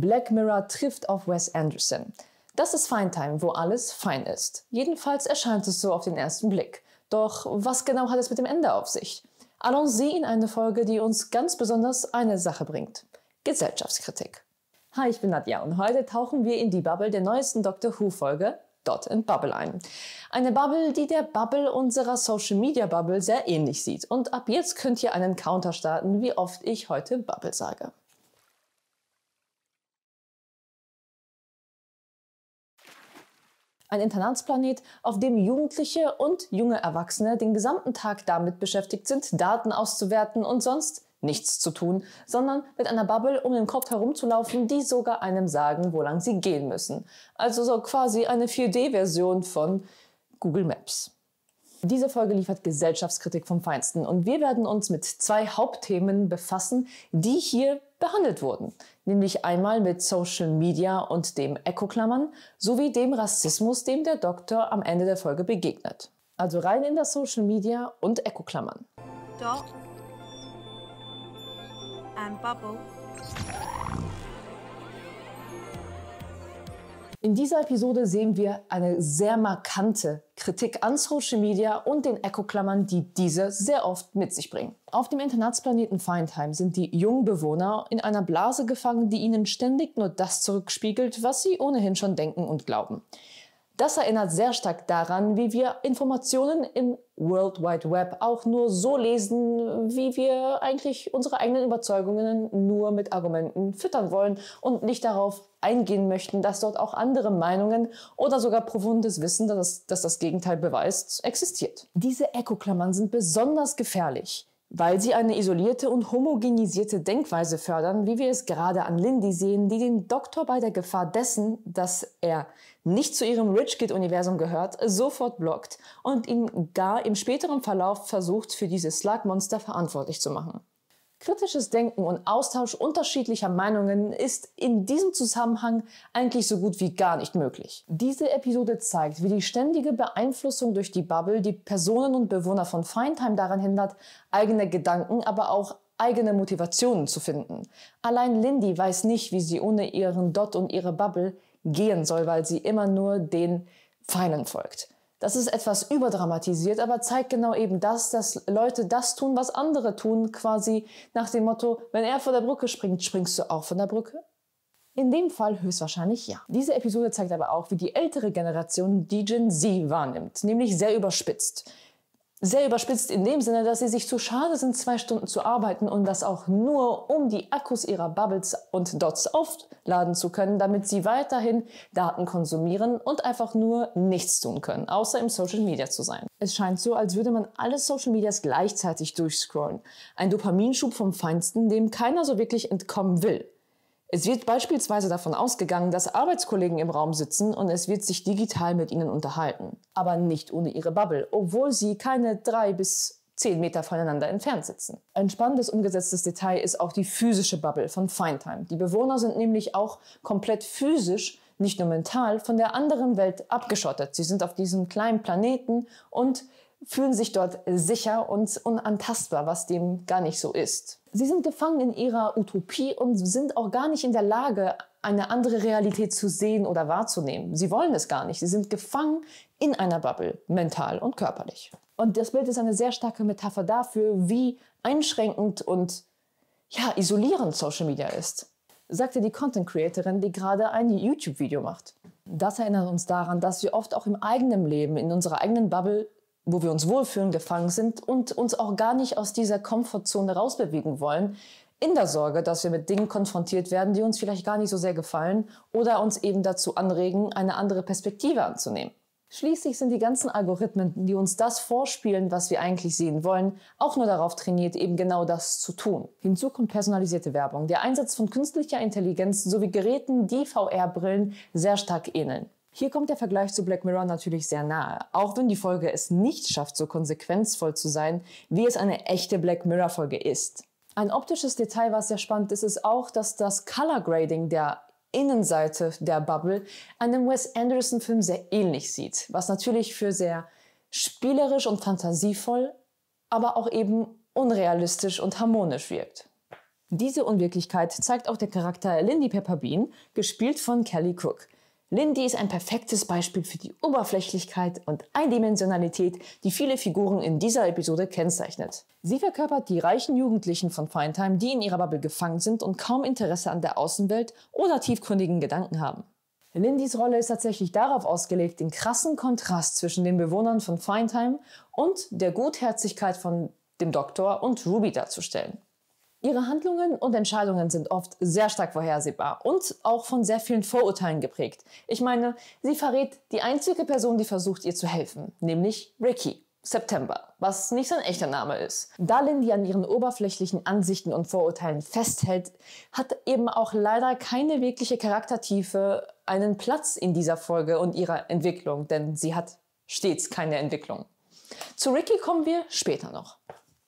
Black Mirror trifft auf Wes Anderson. Das ist Time, wo alles fein ist. Jedenfalls erscheint es so auf den ersten Blick. Doch was genau hat es mit dem Ende auf sich? Allons-y in eine Folge, die uns ganz besonders eine Sache bringt. Gesellschaftskritik. Hi, ich bin Nadja und heute tauchen wir in die Bubble der neuesten Doctor Who-Folge Dot and Bubble ein. Eine Bubble, die der Bubble unserer Social Media Bubble sehr ähnlich sieht. Und ab jetzt könnt ihr einen Counter starten, wie oft ich heute Bubble sage. Ein Internatsplanet, auf dem Jugendliche und junge Erwachsene den gesamten Tag damit beschäftigt sind, Daten auszuwerten und sonst nichts zu tun, sondern mit einer Bubble um den Kopf herumzulaufen, die sogar einem sagen, wo lang sie gehen müssen. Also so quasi eine 4D-Version von Google Maps. Diese Folge liefert Gesellschaftskritik vom Feinsten und wir werden uns mit zwei Hauptthemen befassen, die hier behandelt wurden, nämlich einmal mit Social Media und dem Echo-Klammern sowie dem Rassismus, dem der Doktor am Ende der Folge begegnet. Also rein in das Social Media und Echo-Klammern. and Bubble. In dieser Episode sehen wir eine sehr markante Kritik an Social Media und den Echo-Klammern, die diese sehr oft mit sich bringen. Auf dem Internatsplaneten Feindheim sind die jungen Bewohner in einer Blase gefangen, die ihnen ständig nur das zurückspiegelt, was sie ohnehin schon denken und glauben. Das erinnert sehr stark daran, wie wir Informationen im World Wide Web auch nur so lesen, wie wir eigentlich unsere eigenen Überzeugungen nur mit Argumenten füttern wollen und nicht darauf eingehen möchten, dass dort auch andere Meinungen oder sogar profundes Wissen, dass, dass das Gegenteil beweist, existiert. Diese Ekoklammern sind besonders gefährlich weil sie eine isolierte und homogenisierte Denkweise fördern, wie wir es gerade an Lindy sehen, die den Doktor bei der Gefahr dessen, dass er nicht zu ihrem Rich Kid-Universum gehört, sofort blockt und ihn gar im späteren Verlauf versucht, für dieses Slug-Monster verantwortlich zu machen. Kritisches Denken und Austausch unterschiedlicher Meinungen ist in diesem Zusammenhang eigentlich so gut wie gar nicht möglich. Diese Episode zeigt, wie die ständige Beeinflussung durch die Bubble die Personen und Bewohner von Feindheim daran hindert, eigene Gedanken, aber auch eigene Motivationen zu finden. Allein Lindy weiß nicht, wie sie ohne ihren Dot und ihre Bubble gehen soll, weil sie immer nur den Feinen folgt. Das ist etwas überdramatisiert, aber zeigt genau eben das, dass Leute das tun, was andere tun, quasi nach dem Motto, wenn er von der Brücke springt, springst du auch von der Brücke? In dem Fall höchstwahrscheinlich ja. Diese Episode zeigt aber auch, wie die ältere Generation die Gen Z wahrnimmt, nämlich sehr überspitzt. Sehr überspitzt in dem Sinne, dass sie sich zu schade sind, zwei Stunden zu arbeiten und das auch nur, um die Akkus ihrer Bubbles und Dots aufladen zu können, damit sie weiterhin Daten konsumieren und einfach nur nichts tun können, außer im Social Media zu sein. Es scheint so, als würde man alle Social Medias gleichzeitig durchscrollen. Ein Dopaminschub vom Feinsten, dem keiner so wirklich entkommen will. Es wird beispielsweise davon ausgegangen, dass Arbeitskollegen im Raum sitzen und es wird sich digital mit ihnen unterhalten, aber nicht ohne ihre Bubble, obwohl sie keine drei bis zehn Meter voneinander entfernt sitzen. Ein spannendes umgesetztes Detail ist auch die physische Bubble von Findtime. Die Bewohner sind nämlich auch komplett physisch, nicht nur mental, von der anderen Welt abgeschottet. Sie sind auf diesem kleinen Planeten und fühlen sich dort sicher und unantastbar, was dem gar nicht so ist. Sie sind gefangen in ihrer Utopie und sind auch gar nicht in der Lage, eine andere Realität zu sehen oder wahrzunehmen. Sie wollen es gar nicht. Sie sind gefangen in einer Bubble, mental und körperlich. Und das Bild ist eine sehr starke Metapher dafür, wie einschränkend und ja, isolierend Social Media ist, sagte die Content Creatorin, die gerade ein YouTube-Video macht. Das erinnert uns daran, dass wir oft auch im eigenen Leben, in unserer eigenen Bubble wo wir uns wohlfühlen, gefangen sind und uns auch gar nicht aus dieser Komfortzone rausbewegen wollen, in der Sorge, dass wir mit Dingen konfrontiert werden, die uns vielleicht gar nicht so sehr gefallen oder uns eben dazu anregen, eine andere Perspektive anzunehmen. Schließlich sind die ganzen Algorithmen, die uns das vorspielen, was wir eigentlich sehen wollen, auch nur darauf trainiert, eben genau das zu tun. Hinzu kommt personalisierte Werbung, der Einsatz von künstlicher Intelligenz sowie Geräten, die VR-Brillen sehr stark ähneln. Hier kommt der Vergleich zu Black Mirror natürlich sehr nahe, auch wenn die Folge es nicht schafft, so konsequenzvoll zu sein, wie es eine echte Black Mirror-Folge ist. Ein optisches Detail, was sehr spannend ist, ist auch, dass das Color Grading der Innenseite der Bubble einem Wes Anderson-Film sehr ähnlich sieht, was natürlich für sehr spielerisch und fantasievoll, aber auch eben unrealistisch und harmonisch wirkt. Diese Unwirklichkeit zeigt auch der Charakter Lindy Pepper Bean, gespielt von Kelly Cook. Lindy ist ein perfektes Beispiel für die Oberflächlichkeit und Eindimensionalität, die viele Figuren in dieser Episode kennzeichnet. Sie verkörpert die reichen Jugendlichen von Feintime, die in ihrer Bubble gefangen sind und kaum Interesse an der Außenwelt oder tiefgründigen Gedanken haben. Lindys Rolle ist tatsächlich darauf ausgelegt, den krassen Kontrast zwischen den Bewohnern von Feintime und der Gutherzigkeit von dem Doktor und Ruby darzustellen. Ihre Handlungen und Entscheidungen sind oft sehr stark vorhersehbar und auch von sehr vielen Vorurteilen geprägt. Ich meine, sie verrät die einzige Person, die versucht, ihr zu helfen, nämlich Ricky. September, was nicht sein echter Name ist. Darlin, die an ihren oberflächlichen Ansichten und Vorurteilen festhält, hat eben auch leider keine wirkliche Charaktertiefe einen Platz in dieser Folge und ihrer Entwicklung, denn sie hat stets keine Entwicklung. Zu Ricky kommen wir später noch.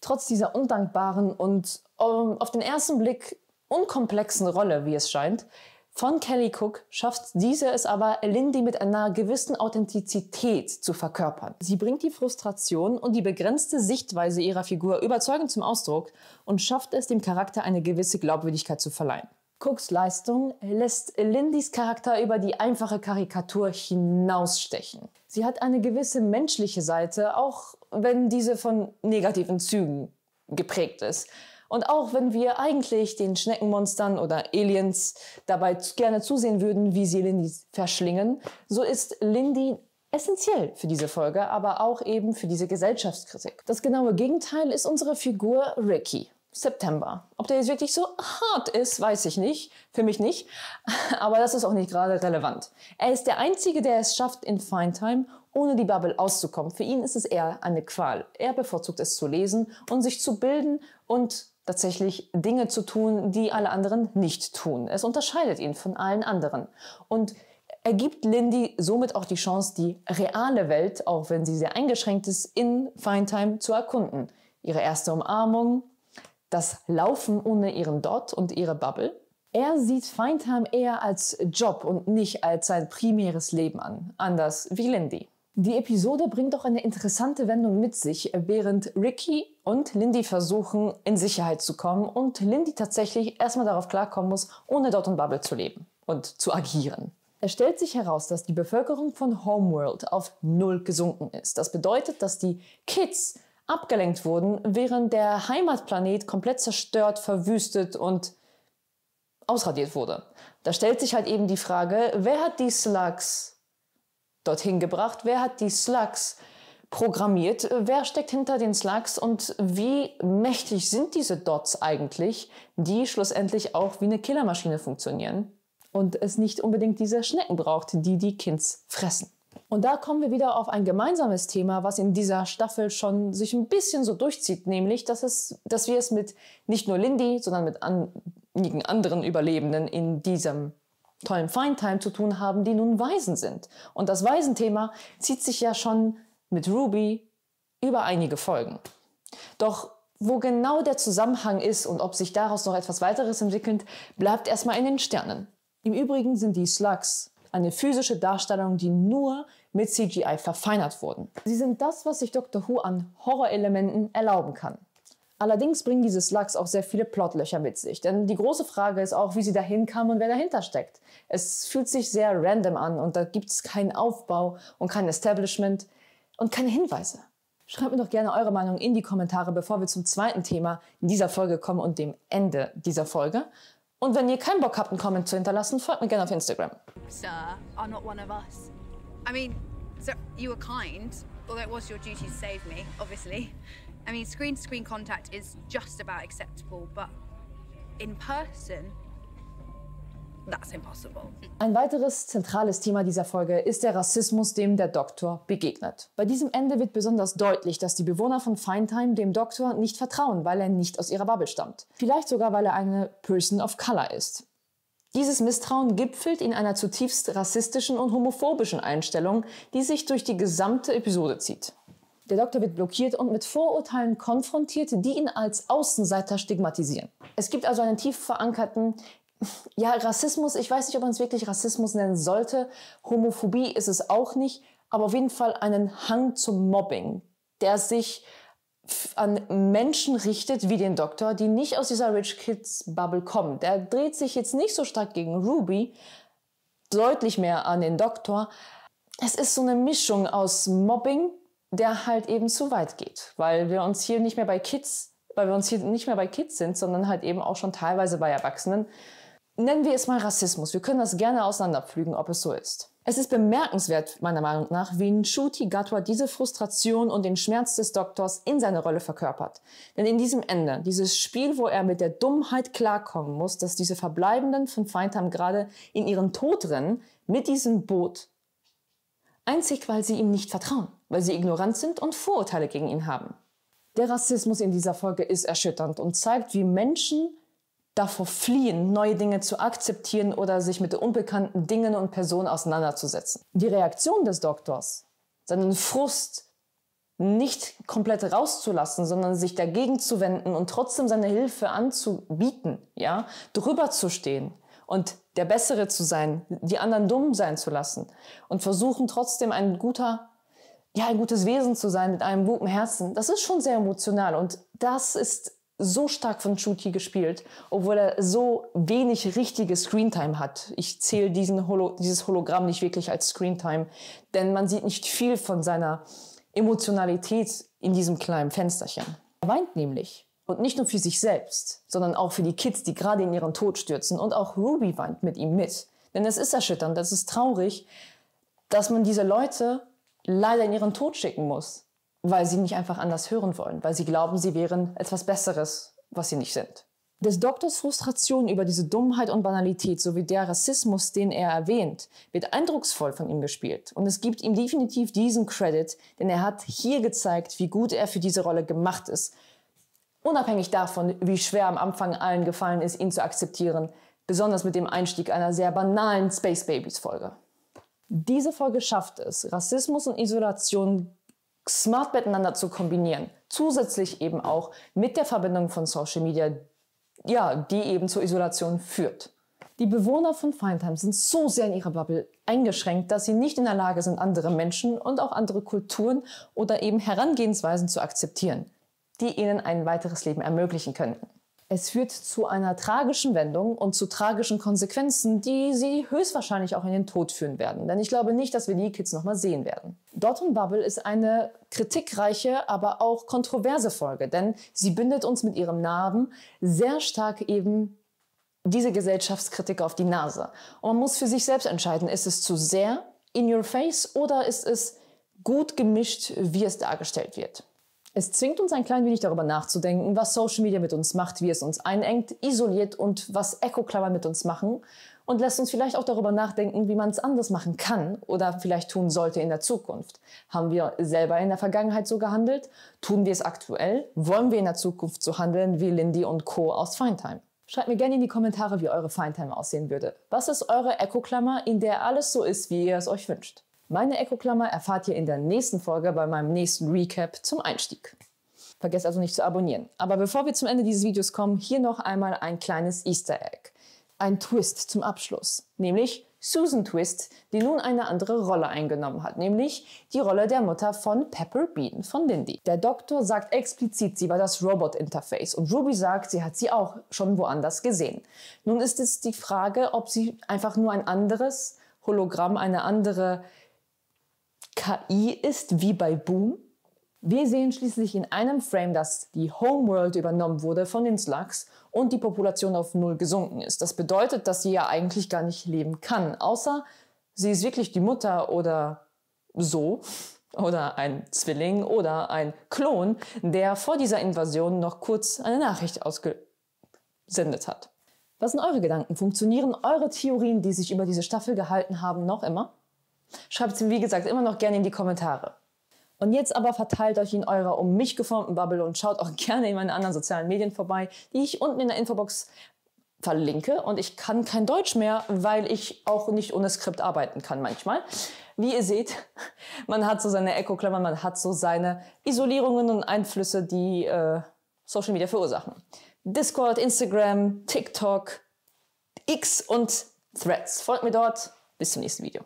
Trotz dieser undankbaren und ähm, auf den ersten Blick unkomplexen Rolle, wie es scheint, von Kelly Cook schafft diese es aber, Lindy mit einer gewissen Authentizität zu verkörpern. Sie bringt die Frustration und die begrenzte Sichtweise ihrer Figur überzeugend zum Ausdruck und schafft es, dem Charakter eine gewisse Glaubwürdigkeit zu verleihen. Cooks Leistung lässt Lindys Charakter über die einfache Karikatur hinausstechen. Sie hat eine gewisse menschliche Seite, auch wenn diese von negativen Zügen geprägt ist. Und auch wenn wir eigentlich den Schneckenmonstern oder Aliens dabei gerne zusehen würden, wie sie Lindy verschlingen, so ist Lindy essentiell für diese Folge, aber auch eben für diese Gesellschaftskritik. Das genaue Gegenteil ist unsere Figur Ricky. September. Ob der jetzt wirklich so hart ist, weiß ich nicht. Für mich nicht. Aber das ist auch nicht gerade relevant. Er ist der Einzige, der es schafft, in Fine Time ohne die Bubble auszukommen. Für ihn ist es eher eine Qual. Er bevorzugt es zu lesen und sich zu bilden und tatsächlich Dinge zu tun, die alle anderen nicht tun. Es unterscheidet ihn von allen anderen. Und er gibt Lindy somit auch die Chance, die reale Welt, auch wenn sie sehr eingeschränkt ist, in Feintime zu erkunden. Ihre erste Umarmung, das Laufen ohne ihren Dot und ihre Bubble. Er sieht Feintime eher als Job und nicht als sein primäres Leben an, anders wie Lindy. Die Episode bringt auch eine interessante Wendung mit sich, während Ricky und Lindy versuchen, in Sicherheit zu kommen und Lindy tatsächlich erstmal darauf klarkommen muss, ohne Dot und Bubble zu leben und zu agieren. Es stellt sich heraus, dass die Bevölkerung von Homeworld auf Null gesunken ist. Das bedeutet, dass die Kids abgelenkt wurden, während der Heimatplanet komplett zerstört, verwüstet und ausradiert wurde. Da stellt sich halt eben die Frage, wer hat die Slugs dorthin gebracht? Wer hat die Slugs programmiert? Wer steckt hinter den Slugs und wie mächtig sind diese Dots eigentlich, die schlussendlich auch wie eine Killermaschine funktionieren und es nicht unbedingt diese Schnecken braucht, die die Kids fressen? Und da kommen wir wieder auf ein gemeinsames Thema, was in dieser Staffel schon sich ein bisschen so durchzieht, nämlich, dass, es, dass wir es mit nicht nur Lindy, sondern mit an, einigen anderen Überlebenden in diesem tollen Feindheim zu tun haben, die nun Waisen sind. Und das Waisenthema zieht sich ja schon mit Ruby über einige Folgen. Doch wo genau der Zusammenhang ist und ob sich daraus noch etwas weiteres entwickelt, bleibt erstmal in den Sternen. Im Übrigen sind die Slugs eine physische Darstellung, die nur mit CGI verfeinert wurden. Sie sind das, was sich Doctor Who an Horrorelementen erlauben kann. Allerdings bringen diese Slugs auch sehr viele Plotlöcher mit sich, denn die große Frage ist auch, wie sie dahin kamen und wer dahinter steckt. Es fühlt sich sehr random an und da gibt es keinen Aufbau und kein Establishment und keine Hinweise. Schreibt mir doch gerne eure Meinung in die Kommentare, bevor wir zum zweiten Thema dieser Folge kommen und dem Ende dieser Folge. Und wenn ihr keinen Bock habt, einen Comment zu hinterlassen, folgt mir gerne auf Instagram. Sir, are not one of us. I mean, sir, you were kind, although it was your duty to save me, obviously. I mean, screen to screen contact is just about acceptable, but in person, that's impossible. Ein weiteres zentrales Thema dieser Folge ist der Rassismus, dem der Doktor begegnet. Bei diesem Ende wird besonders deutlich, dass die Bewohner von Feintheim dem Doktor nicht vertrauen, weil er nicht aus ihrer Bubble stammt. Vielleicht sogar, weil er eine Person of Color ist. Dieses Misstrauen gipfelt in einer zutiefst rassistischen und homophobischen Einstellung, die sich durch die gesamte Episode zieht. Der Doktor wird blockiert und mit Vorurteilen konfrontiert, die ihn als Außenseiter stigmatisieren. Es gibt also einen tief verankerten ja, Rassismus, ich weiß nicht, ob man es wirklich Rassismus nennen sollte. Homophobie ist es auch nicht, aber auf jeden Fall einen Hang zum Mobbing, der sich an Menschen richtet wie den Doktor, die nicht aus dieser Rich Kids Bubble kommen. Der dreht sich jetzt nicht so stark gegen Ruby, deutlich mehr an den Doktor. Es ist so eine Mischung aus Mobbing, der halt eben zu weit geht, weil wir uns hier nicht mehr bei Kids, weil wir uns hier nicht mehr bei Kids sind, sondern halt eben auch schon teilweise bei Erwachsenen. Nennen wir es mal Rassismus. Wir können das gerne auseinanderpflügen, ob es so ist. Es ist bemerkenswert, meiner Meinung nach, wie Nshuti Gatwa diese Frustration und den Schmerz des Doktors in seine Rolle verkörpert. Denn in diesem Ende, dieses Spiel, wo er mit der Dummheit klarkommen muss, dass diese Verbleibenden von Feindham gerade in ihren Tod rennen, mit diesem Boot, einzig weil sie ihm nicht vertrauen weil sie ignorant sind und Vorurteile gegen ihn haben. Der Rassismus in dieser Folge ist erschütternd und zeigt, wie Menschen davor fliehen, neue Dinge zu akzeptieren oder sich mit unbekannten Dingen und Personen auseinanderzusetzen. Die Reaktion des Doktors, seinen Frust nicht komplett rauszulassen, sondern sich dagegen zu wenden und trotzdem seine Hilfe anzubieten, ja, drüber zu stehen und der Bessere zu sein, die anderen dumm sein zu lassen und versuchen trotzdem ein guter ja, ein gutes Wesen zu sein mit einem guten Herzen, das ist schon sehr emotional und das ist so stark von Chuti gespielt, obwohl er so wenig richtige Screentime hat. Ich zähle diesen Holo dieses Hologramm nicht wirklich als Screentime, denn man sieht nicht viel von seiner Emotionalität in diesem kleinen Fensterchen. Er weint nämlich. Und nicht nur für sich selbst, sondern auch für die Kids, die gerade in ihren Tod stürzen. Und auch Ruby weint mit ihm mit. Denn es ist erschütternd, es ist traurig, dass man diese Leute leider in ihren Tod schicken muss, weil sie nicht einfach anders hören wollen, weil sie glauben, sie wären etwas Besseres, was sie nicht sind. Des Doktors Frustration über diese Dummheit und Banalität sowie der Rassismus, den er erwähnt, wird eindrucksvoll von ihm gespielt. Und es gibt ihm definitiv diesen Credit, denn er hat hier gezeigt, wie gut er für diese Rolle gemacht ist. Unabhängig davon, wie schwer am Anfang allen gefallen ist, ihn zu akzeptieren, besonders mit dem Einstieg einer sehr banalen Space Babies Folge diese Folge schafft es, Rassismus und Isolation smart miteinander zu kombinieren. Zusätzlich eben auch mit der Verbindung von Social Media, ja, die eben zur Isolation führt. Die Bewohner von Feindheim sind so sehr in ihrer Bubble eingeschränkt, dass sie nicht in der Lage sind, andere Menschen und auch andere Kulturen oder eben Herangehensweisen zu akzeptieren, die ihnen ein weiteres Leben ermöglichen könnten. Es führt zu einer tragischen Wendung und zu tragischen Konsequenzen, die sie höchstwahrscheinlich auch in den Tod führen werden. Denn ich glaube nicht, dass wir die Kids nochmal sehen werden. Dalton Bubble ist eine kritikreiche, aber auch kontroverse Folge, denn sie bindet uns mit ihrem Namen sehr stark eben diese Gesellschaftskritik auf die Nase. Und man muss für sich selbst entscheiden, ist es zu sehr in your face oder ist es gut gemischt, wie es dargestellt wird. Es zwingt uns ein klein wenig darüber nachzudenken, was Social Media mit uns macht, wie es uns einengt, isoliert und was Echo-Klammern mit uns machen und lässt uns vielleicht auch darüber nachdenken, wie man es anders machen kann oder vielleicht tun sollte in der Zukunft. Haben wir selber in der Vergangenheit so gehandelt? Tun wir es aktuell? Wollen wir in der Zukunft so handeln wie Lindy und Co. aus Feintime? Schreibt mir gerne in die Kommentare, wie eure Feintime aussehen würde. Was ist eure Echo-Klammer, in der alles so ist, wie ihr es euch wünscht? Meine Echo-Klammer erfahrt ihr in der nächsten Folge bei meinem nächsten Recap zum Einstieg. Vergesst also nicht zu abonnieren. Aber bevor wir zum Ende dieses Videos kommen, hier noch einmal ein kleines Easter Egg. Ein Twist zum Abschluss, nämlich Susan Twist, die nun eine andere Rolle eingenommen hat, nämlich die Rolle der Mutter von Pepper Bean von Lindy. Der Doktor sagt explizit, sie war das Robot-Interface und Ruby sagt, sie hat sie auch schon woanders gesehen. Nun ist es die Frage, ob sie einfach nur ein anderes Hologramm, eine andere KI ist wie bei Boom. Wir sehen schließlich in einem Frame, dass die Homeworld übernommen wurde von den Slugs und die Population auf Null gesunken ist. Das bedeutet, dass sie ja eigentlich gar nicht leben kann, außer sie ist wirklich die Mutter oder so oder ein Zwilling oder ein Klon, der vor dieser Invasion noch kurz eine Nachricht ausgesendet hat. Was sind eure Gedanken? Funktionieren eure Theorien, die sich über diese Staffel gehalten haben, noch immer? Schreibt es mir, wie gesagt, immer noch gerne in die Kommentare. Und jetzt aber verteilt euch in eurer um mich geformten Bubble und schaut auch gerne in meine anderen sozialen Medien vorbei, die ich unten in der Infobox verlinke. Und ich kann kein Deutsch mehr, weil ich auch nicht ohne Skript arbeiten kann manchmal. Wie ihr seht, man hat so seine Echo-Klammern, man hat so seine Isolierungen und Einflüsse, die äh, Social Media verursachen. Discord, Instagram, TikTok, X und Threads. Folgt mir dort. Bis zum nächsten Video.